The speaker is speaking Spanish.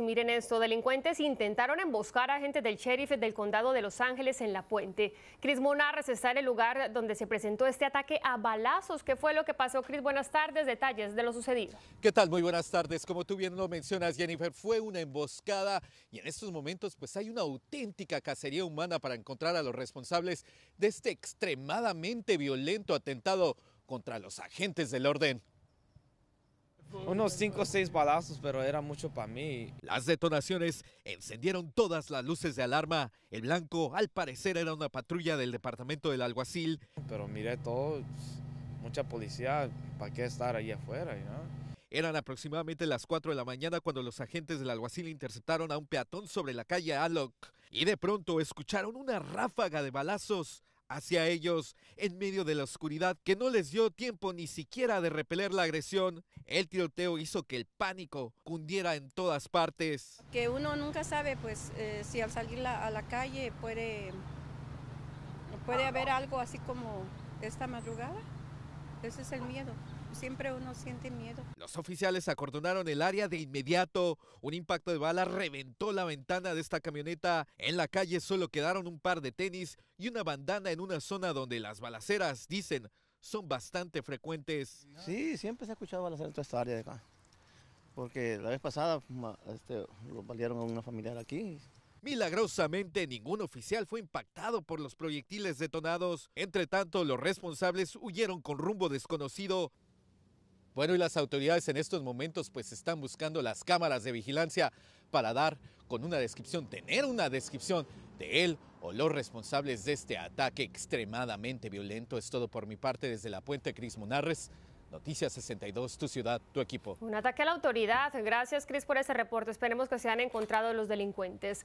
Miren esto, delincuentes intentaron emboscar a agentes del sheriff del condado de Los Ángeles en La Puente. Cris Monarres está en el lugar donde se presentó este ataque a balazos. ¿Qué fue lo que pasó, Cris? Buenas tardes, detalles de lo sucedido. ¿Qué tal? Muy buenas tardes. Como tú bien lo mencionas, Jennifer, fue una emboscada y en estos momentos pues hay una auténtica cacería humana para encontrar a los responsables de este extremadamente violento atentado contra los agentes del orden unos cinco o seis balazos, pero era mucho para mí. Las detonaciones encendieron todas las luces de alarma. El blanco, al parecer, era una patrulla del departamento del alguacil. Pero miré todo, pues, mucha policía, ¿para qué estar ahí afuera? Eran aproximadamente las 4 de la mañana cuando los agentes del alguacil interceptaron a un peatón sobre la calle aloc y de pronto escucharon una ráfaga de balazos hacia ellos. En medio de la oscuridad que no les dio tiempo ni siquiera de repeler la agresión, el tiroteo hizo que el pánico cundiera en todas partes. Que uno nunca sabe, pues, eh, si al salir a la calle puede, puede ah, haber algo así como esta madrugada. Ese es el miedo siempre uno siente miedo. Los oficiales acordonaron el área de inmediato. Un impacto de bala reventó la ventana de esta camioneta. En la calle solo quedaron un par de tenis y una bandana en una zona donde las balaceras, dicen, son bastante frecuentes. Sí, siempre se ha escuchado balaceras en toda esta área de acá. Porque la vez pasada este, lo balearon a una familiar aquí. Milagrosamente, ningún oficial fue impactado por los proyectiles detonados. Entre tanto, los responsables huyeron con rumbo desconocido bueno, y las autoridades en estos momentos pues están buscando las cámaras de vigilancia para dar con una descripción, tener una descripción de él o los responsables de este ataque extremadamente violento. Es todo por mi parte desde la puente Cris Monarres. Noticias 62, tu ciudad, tu equipo. Un ataque a la autoridad. Gracias, Cris, por ese reporte. Esperemos que se han encontrado los delincuentes.